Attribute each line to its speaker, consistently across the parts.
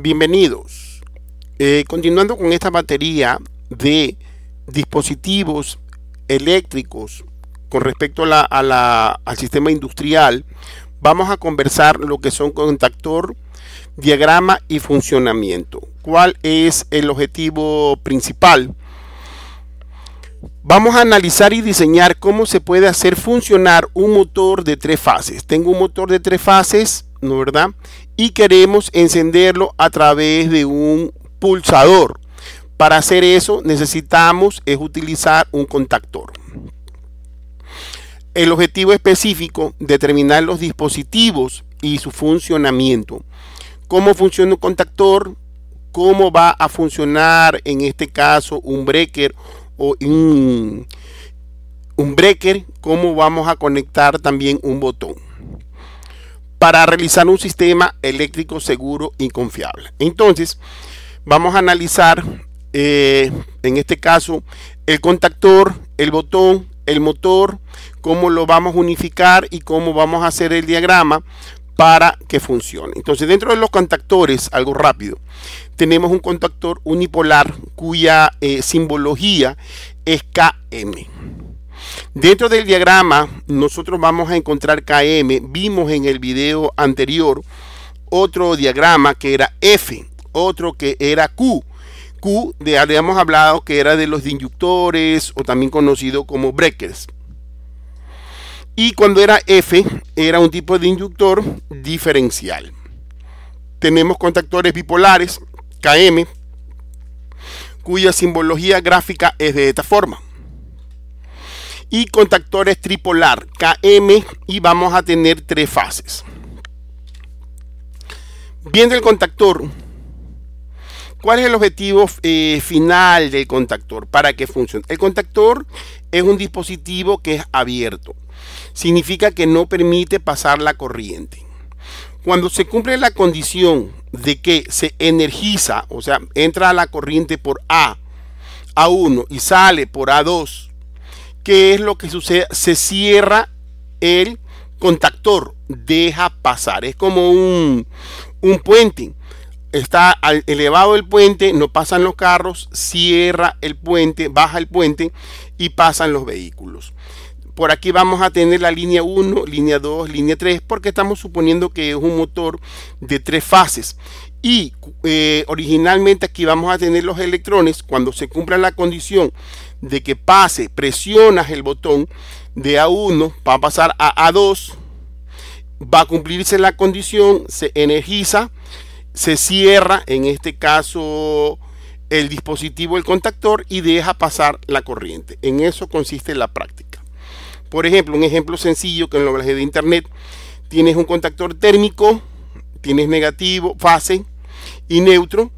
Speaker 1: Bienvenidos. Eh, continuando con esta batería de dispositivos eléctricos con respecto al sistema industrial, vamos a conversar lo que son contactor, diagrama y funcionamiento. ¿Cuál es el objetivo principal? Vamos a analizar y diseñar cómo se puede hacer funcionar un motor de tres fases. Tengo un motor de tres fases ¿no verdad? Y queremos encenderlo a través de un pulsador. Para hacer eso necesitamos es utilizar un contactor. El objetivo específico, determinar los dispositivos y su funcionamiento. ¿Cómo funciona un contactor? ¿Cómo va a funcionar en este caso un breaker o un, un breaker? ¿Cómo vamos a conectar también un botón? para realizar un sistema eléctrico seguro y confiable. Entonces, vamos a analizar eh, en este caso el contactor, el botón, el motor, cómo lo vamos a unificar y cómo vamos a hacer el diagrama para que funcione. Entonces, dentro de los contactores, algo rápido, tenemos un contactor unipolar cuya eh, simbología es KM. Dentro del diagrama nosotros vamos a encontrar KM. Vimos en el video anterior otro diagrama que era F, otro que era Q. Q de habíamos hablado que era de los inductores o también conocido como breakers. Y cuando era F, era un tipo de inductor diferencial. Tenemos contactores bipolares, KM, cuya simbología gráfica es de esta forma y contactores tripolar KM y vamos a tener tres fases. Viendo el contactor, ¿cuál es el objetivo eh, final del contactor? ¿Para que funcione? El contactor es un dispositivo que es abierto. Significa que no permite pasar la corriente. Cuando se cumple la condición de que se energiza, o sea, entra la corriente por A, A1 y sale por A2, ¿qué es lo que sucede? Se cierra el contactor, deja pasar. Es como un, un puente. Está elevado el puente, no pasan los carros, cierra el puente, baja el puente y pasan los vehículos. Por aquí vamos a tener la línea 1, línea 2, línea 3, porque estamos suponiendo que es un motor de tres fases y eh, originalmente aquí vamos a tener los electrones cuando se cumpla la condición de que pase presionas el botón de A1 va a pasar a A2 va a cumplirse la condición se energiza se cierra en este caso el dispositivo el contactor y deja pasar la corriente en eso consiste la práctica por ejemplo un ejemplo sencillo que en el de internet tienes un contactor térmico tienes negativo, fase y neutro,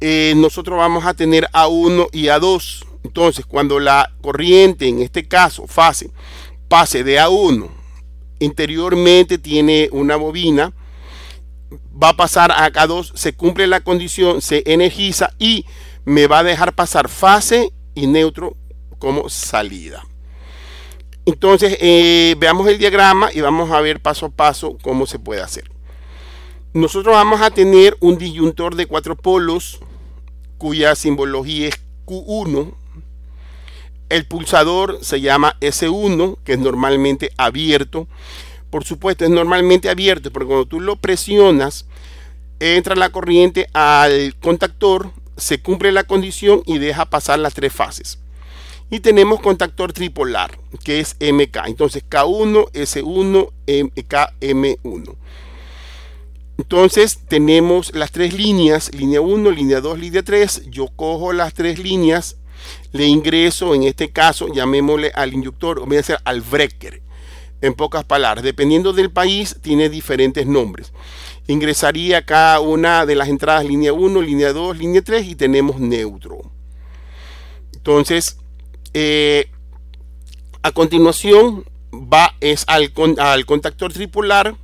Speaker 1: eh, nosotros vamos a tener A1 y A2. Entonces, cuando la corriente, en este caso fase, pase de A1, interiormente tiene una bobina, va a pasar a a 2 se cumple la condición, se energiza y me va a dejar pasar fase y neutro como salida. Entonces, eh, veamos el diagrama y vamos a ver paso a paso cómo se puede hacer nosotros vamos a tener un disyuntor de cuatro polos cuya simbología es Q1. El pulsador se llama S1, que es normalmente abierto. Por supuesto, es normalmente abierto, porque cuando tú lo presionas, entra la corriente al contactor, se cumple la condición y deja pasar las tres fases. Y tenemos contactor tripolar, que es MK. Entonces K1, S1, MK, M1. Entonces tenemos las tres líneas, línea 1, línea 2, línea 3. Yo cojo las tres líneas, le ingreso, en este caso, llamémosle al inductor o voy a decir al breaker. En pocas palabras, dependiendo del país, tiene diferentes nombres. Ingresaría cada una de las entradas, línea 1, línea 2, línea 3, y tenemos neutro. Entonces, eh, a continuación, va es al, al contactor tripular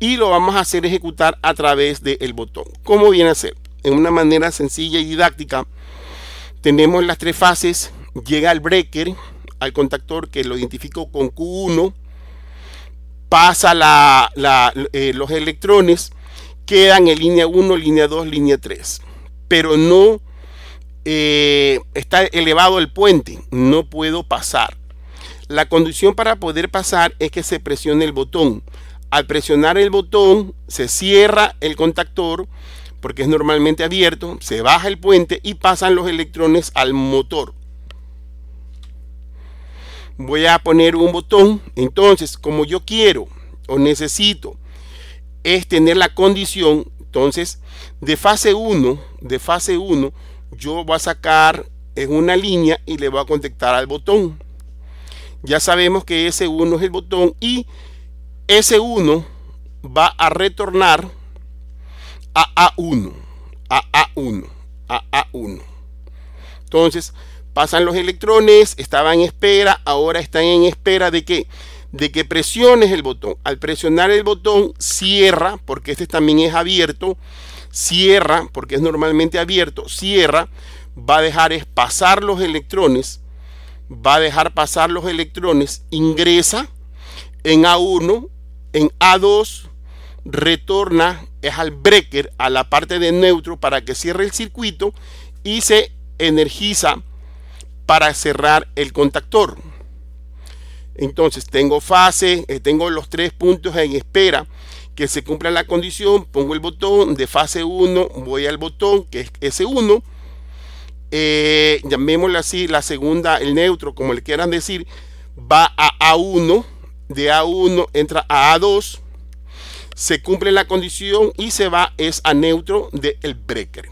Speaker 1: y lo vamos a hacer ejecutar a través del botón. ¿Cómo viene a ser? En una manera sencilla y didáctica, tenemos las tres fases, llega al breaker, al contactor que lo identifico con Q1, pasa la, eh, los electrones, quedan en línea 1, línea 2, línea 3, pero no eh, está elevado el puente, no puedo pasar. La condición para poder pasar es que se presione el botón al presionar el botón se cierra el contactor porque es normalmente abierto, se baja el puente y pasan los electrones al motor. Voy a poner un botón, entonces como yo quiero o necesito es tener la condición, entonces de fase 1, de fase 1 yo voy a sacar en una línea y le voy a contactar al botón. Ya sabemos que ese 1 es el botón y S1 va a retornar a A1, a A1, a A1. Entonces, pasan los electrones, estaban en espera, ahora están en espera de que de que presiones el botón. Al presionar el botón cierra, porque este también es abierto, cierra, porque es normalmente abierto, cierra, va a dejar pasar los electrones, va a dejar pasar los electrones, ingresa en A1 en A2 retorna es al breaker a la parte de neutro para que cierre el circuito y se energiza para cerrar el contactor. Entonces tengo fase, eh, tengo los tres puntos en espera que se cumpla la condición, pongo el botón de fase 1, voy al botón que es S1, eh, llamémosle así la segunda, el neutro, como le quieran decir, va a A1, de A1 entra a A2, se cumple la condición y se va es a neutro del el breaker.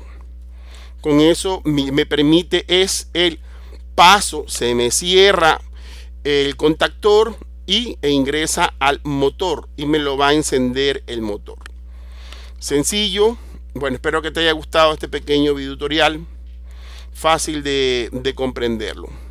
Speaker 1: Con eso me permite es el paso, se me cierra el contactor y e ingresa al motor y me lo va a encender el motor. Sencillo. Bueno, espero que te haya gustado este pequeño video tutorial. Fácil de comprenderlo.